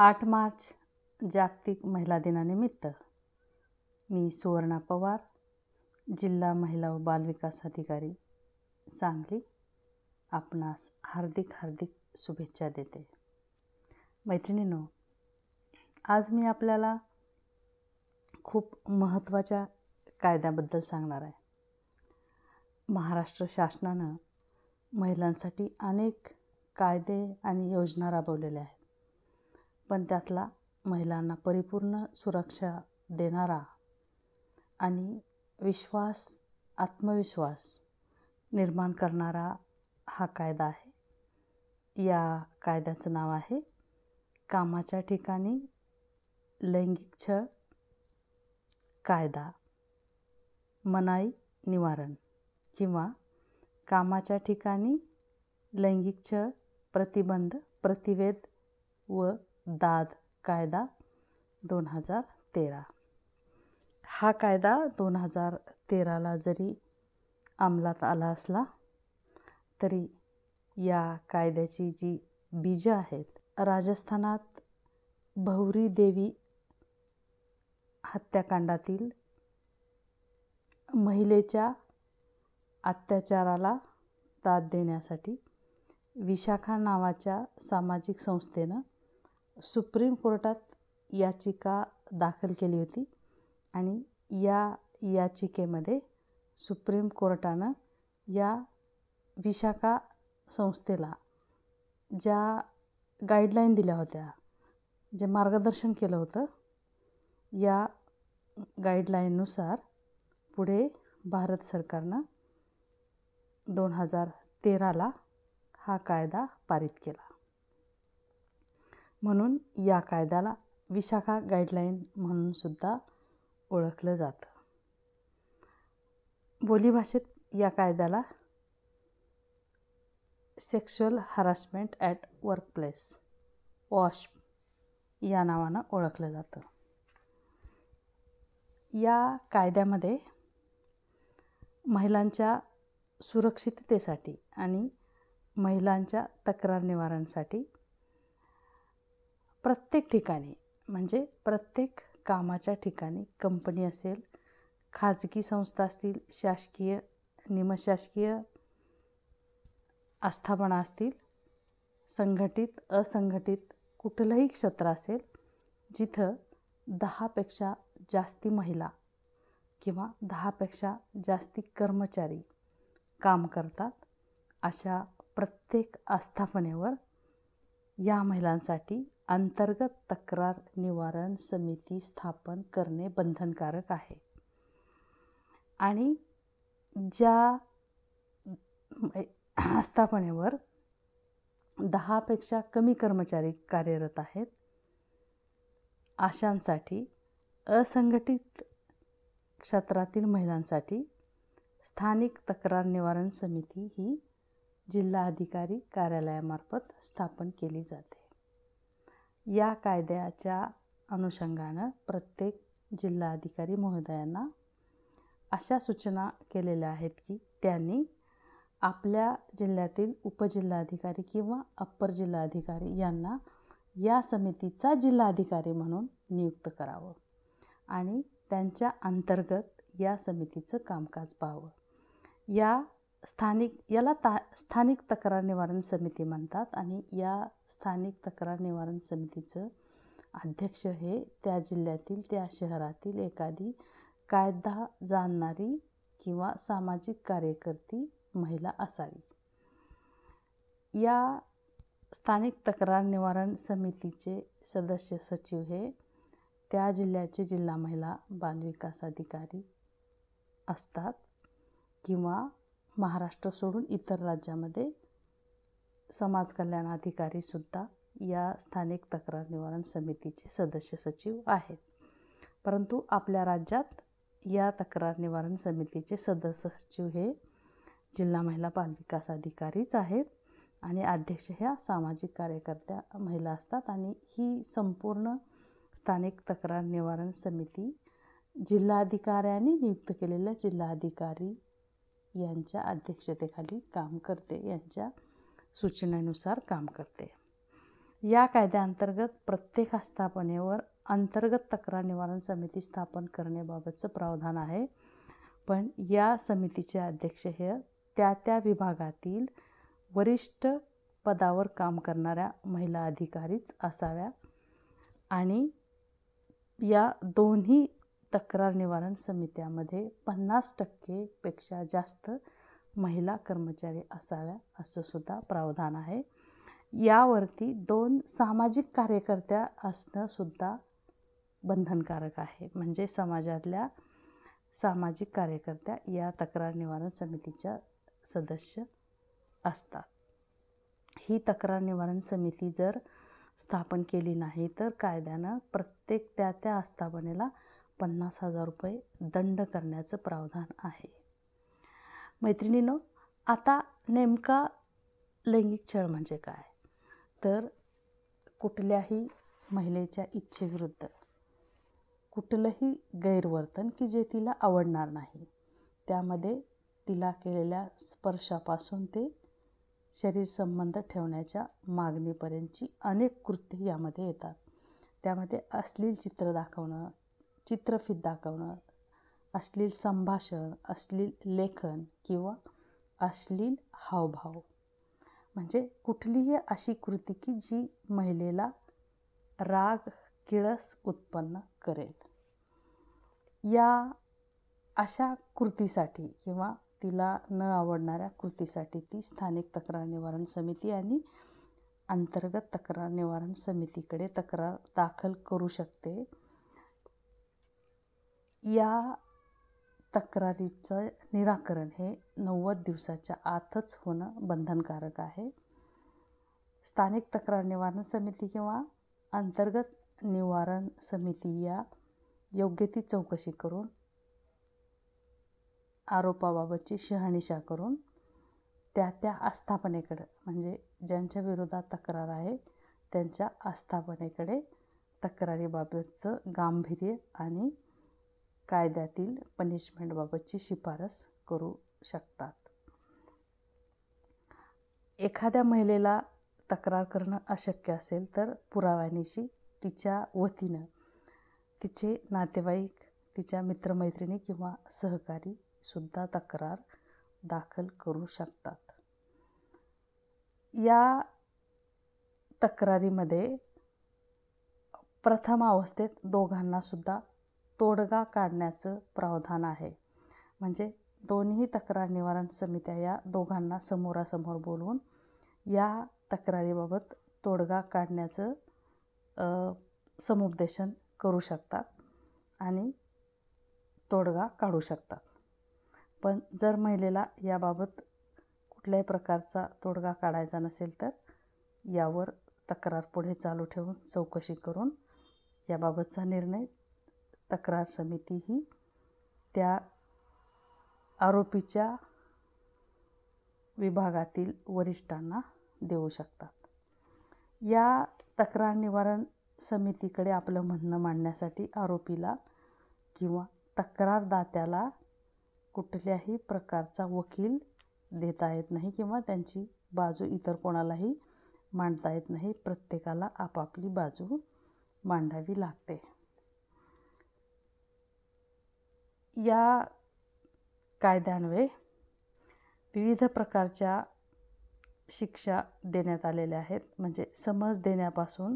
आठ मार्च जागतिक महिला दिनानिमित्त मी सुवर्णा पवार जिल्हा महिला व बालविकास अधिकारी सांगली आपणास हार्दिक हार्दिक शुभेच्छा देते मैत्रिणीनो आज मी आपल्याला खूप महत्त्वाच्या कायद्याबद्दल सांगणार आहे महाराष्ट्र शासनानं महिलांसाठी अनेक कायदे आणि योजना राबवलेल्या आहेत पण त्यातला महिलांना परिपूर्ण सुरक्षा देणारा आणि विश्वास आत्मविश्वास निर्माण करणारा हा कायदा आहे या कायद्याचं नाव आहे कामाच्या ठिकाणी लैंगिक छळ कायदा मनाई निवारण किंवा कामाच्या ठिकाणी लैंगिक छळ प्रतिबंध प्रतिवेद व दाद कायदा दोन हजार तेरा हा कायदा दोन हजार तेराला जरी अंमलात आला असला तरी या कायद्याची जी बीजं आहेत राजस्थानात भौरी देवी हत्याकांडातील महिलेच्या अत्याचाराला दाद देण्यासाठी विशाखा नावाच्या सामाजिक संस्थेनं सुप्रीम कोर्टात याचिका दाखल केली होती आणि या याचिकेमध्ये सुप्रीम कोर्टानं या विशाखा संस्थेला ज्या गाईडलाईन दिल्या होत्या जे मार्गदर्शन केलं होतं या गाईडलाईननुसार पुढे भारत सरकारनं दोन हजार तेराला हा कायदा पारित केला म्हणून या कायद्याला विशाखा गाईडलाईन म्हणूनसुद्धा ओळखलं जातं बोलीभाषेत या कायद्याला सेक्शुअल हरासमेंट ॲट प्लेस वॉश या नावानं ओळखलं जातं या कायद्यामध्ये महिलांच्या सुरक्षिततेसाठी आणि महिलांच्या तक्रार निवारणसाठी प्रत्येक ठिकाणी म्हणजे प्रत्येक कामाच्या ठिकाणी कंपनी असेल खाजगी संस्था असतील शासकीय निमशासकीय आस्थापना असतील संघटित असंघटित कुठलंही क्षेत्र असेल जिथं दहापेक्षा जास्ती महिला किंवा दहापेक्षा जास्ती कर्मचारी काम करतात अशा प्रत्येक आस्थापनेवर या महिलांसाठी अंतर्गत तक्रार निवारण समिती स्थापन करणे बंधनकारक आहे आणि ज्या आस्थापनेवर दहापेक्षा कमी कर्मचारी कार्यरत आहेत अशांसाठी असंघटित क्षेत्रातील महिलांसाठी स्थानिक तक्रार निवारण समिती ही अधिकारी कार्यालयामार्फत स्थापन केली जाते या कायद्याच्या अनुषंगानं प्रत्येक जिल्हाधिकारी महोदयांना अशा सूचना केलेल्या आहेत की त्यांनी आपल्या जिल्ह्यातील उपजिल्हाधिकारी किंवा अप्पर जिल्हाधिकारी यांना या समितीचा जिल्हाधिकारी म्हणून नियुक्त करावं आणि त्यांच्या अंतर्गत या समितीचं कामकाज पाहावं या स्थानिक याला ता स्थानिक तक्रार निवारण समिती म्हणतात आणि या स्थानिक तक्रार निवारण समितीचं अध्यक्ष हे त्या जिल्ह्यातील त्या शहरातील एखादी कायदा जाणणारी किंवा सामाजिक कार्यकर्ती महिला असावी या स्थानिक तक्रार निवारण समितीचे सदस्य सचिव हे त्या जिल्ह्याचे जिल्हा महिला बालविकास अधिकारी असतात किंवा महाराष्ट्र सोडून इतर राज्यामध्ये समाज कल्याण अधिकारीसुद्धा या स्थानिक तक्रार निवारण समितीचे सदस्य सचिव आहेत परंतु आपल्या राज्यात या तक्रार निवारण समितीचे सदस्य सचिव हे जिल्हा महिला बालविकास अधिकारीच आहेत आणि अध्यक्ष ह्या सामाजिक कार्यकर्त्या महिला असतात आणि ही संपूर्ण स्थानिक तक्रार निवारण समिती जिल्हाधिकाऱ्यांनी नियुक्त केलेल्या जिल्हाधिकारी यांच्या अध्यक्षतेखाली काम करते यांच्या सूचनेनुसार काम करते या कायद्याअंतर्गत प्रत्येक आस्थापनेवर अंतर्गत तक्रार निवारण समिती स्थापन करण्याबाबतचं प्रावधान आहे पण या समितीचे अध्यक्ष हे त्या त्या विभागातील वरिष्ठ पदावर काम करणाऱ्या महिला अधिकारीच असाव्या आणि या दोन्ही तक्रार निवारण समित्यामध्ये पन्नास टक्केपेक्षा जास्त महिला कर्मचारी असाव्या सुद्धा प्रावधान आहे यावरती दोन सामाजिक कार्यकर्त्या असणंसुद्धा बंधनकारक आहे म्हणजे समाजातल्या सामाजिक कार्यकर्त्या या तक्रार निवारण समितीच्या सदस्य असतात ही तक्रार निवारण समिती जर स्थापन केली नाही तर कायद्यानं प्रत्येक त्या त्या आस्थापनेला पन्नास हजार रुपये दंड करण्याचं प्रावधान आहे मैत्रिणीनं आता नेमका लैंगिक छळ म्हणजे काय तर कुठल्याही महिलेच्या इच्छेविरुद्ध कुठलंही गैरवर्तन की जे तिला आवडणार नाही त्यामध्ये तिला केलेल्या स्पर्शापासून ते शरीर संबंध ठेवण्याच्या मागणीपर्यंतची अनेक कृती यामध्ये येतात त्यामध्ये अश्लील चित्र दाखवणं चित्रफित दाखवणं अश्लील संभाषण अश्लील लेखन किंवा अश्लील हावभाव म्हणजे कुठलीही अशी कृती की जी महिलेला राग किळस उत्पन्न करेल या अशा कृतीसाठी किंवा तिला न आवडणाऱ्या कृतीसाठी ती स्थानिक तक्रार निवारण समिती आणि अंतर्गत तक्रार निवारण समितीकडे तक्रार दाखल करू शकते या तक्रारीचं निराकरण हे नव्वद दिवसाच्या आतच होणं बंधनकारक आहे स्थानिक तक्रार निवारण समिती किंवा अंतर्गत निवारण समिती या योग्य ती चौकशी करून आरोपाबाबतची शहानिशा करून त्या त्या आस्थापनेकडे म्हणजे ज्यांच्या विरोधात तक्रार आहे त्यांच्या आस्थापनेकडे तक्रारीबाबतचं गांभीर्य आणि कायद्यातील पनिशमेंटबाबतची शिफारस करू शकतात एखाद्या महिलेला तक्रार करणं अशक्य असेल तर पुराव्यानिशी तिच्या वतीनं तिचे नातेवाईक तिच्या मित्रमैत्रिणी किंवा सहकारी सुद्धा तक्रार दाखल करू शकतात या तक्रारीमध्ये प्रथम अवस्थेत दोघांना सुद्धा तोडगा काढण्याचं प्रावधान आहे म्हणजे दोन्ही तक्रार निवारण समित्या या दोघांना समोरासमोर बोलवून या तक्रारीबाबत तोडगा काढण्याचं समुपदेशन करू शकतात आणि तोडगा काढू शकतात पण जर महिलेला याबाबत कुठल्याही प्रकारचा तोडगा काढायचा नसेल तर यावर तक्रार पुढे चालू ठेवून चौकशी करून याबाबतचा निर्णय तक्रार समिती ही त्या आरोपीच्या विभागातील वरिष्ठांना देऊ शकतात या तक्रार निवारण समितीकडे आपलं म्हणणं मांडण्यासाठी आरोपीला किंवा तक्रारदात्याला कुठल्याही प्रकारचा वकील देता येत नाही किंवा त्यांची बाजू इतर कोणालाही मांडता येत नाही प्रत्येकाला आपापली बाजू मांडावी लागते या कायद्यान्वये विविध प्रकारच्या शिक्षा देण्यात आलेल्या आहेत म्हणजे समज देण्यापासून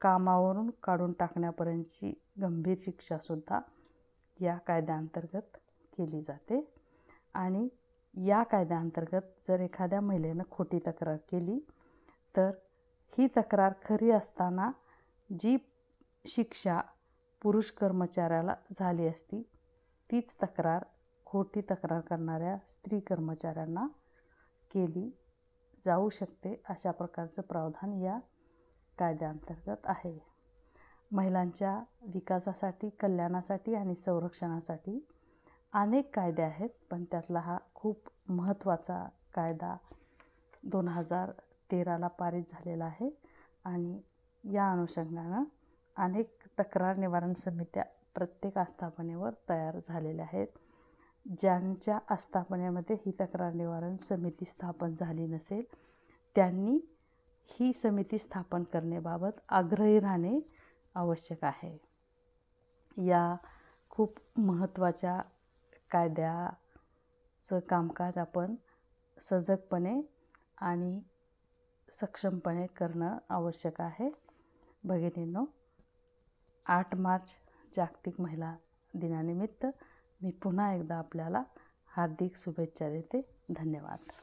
कामावरून काढून टाकण्यापर्यंतची गंभीर शिक्षासुद्धा या कायद्याअंतर्गत केली जाते आणि या कायद्याअंतर्गत जर एखाद्या महिलेनं खोटी तक्रार केली तर ही तक्रार खरी असताना जी शिक्षा पुरुष कर्मचाऱ्याला झाली असती तीच तक्रार खोटी तक्रार करणाऱ्या स्त्री कर्मचाऱ्यांना केली जाऊ शकते अशा प्रकारचं प्रावधान या कायद्याअंतर्गत आहे महिलांच्या विकासासाठी कल्याणासाठी आणि संरक्षणासाठी अनेक कायदे आहेत पण त्यातला हा खूप महत्त्वाचा कायदा दोन हजार तेराला पारित झालेला आहे आणि या अनुषंगानं अनेक तक्रार निवारण समित्या प्रत्येक आस्थापनेवर तयार झालेल्या आहेत ज्यांच्या आस्थापनेमध्ये ही तक्रार निवारण समिती स्थापन झाली नसेल त्यांनी ही समिती स्थापन करण्याबाबत आग्रही राहणे आवश्यक आहे या खूप महत्त्वाच्या कायद्याचं कामकाज आपण सजगपणे आणि सक्षमपणे करणं आवश्यक आहे भगिनींनो आठ मार्च जागतिक महिला दिनानिमित्त मी पुन्हा एकदा आपल्याला हार्दिक शुभेच्छा देते धन्यवाद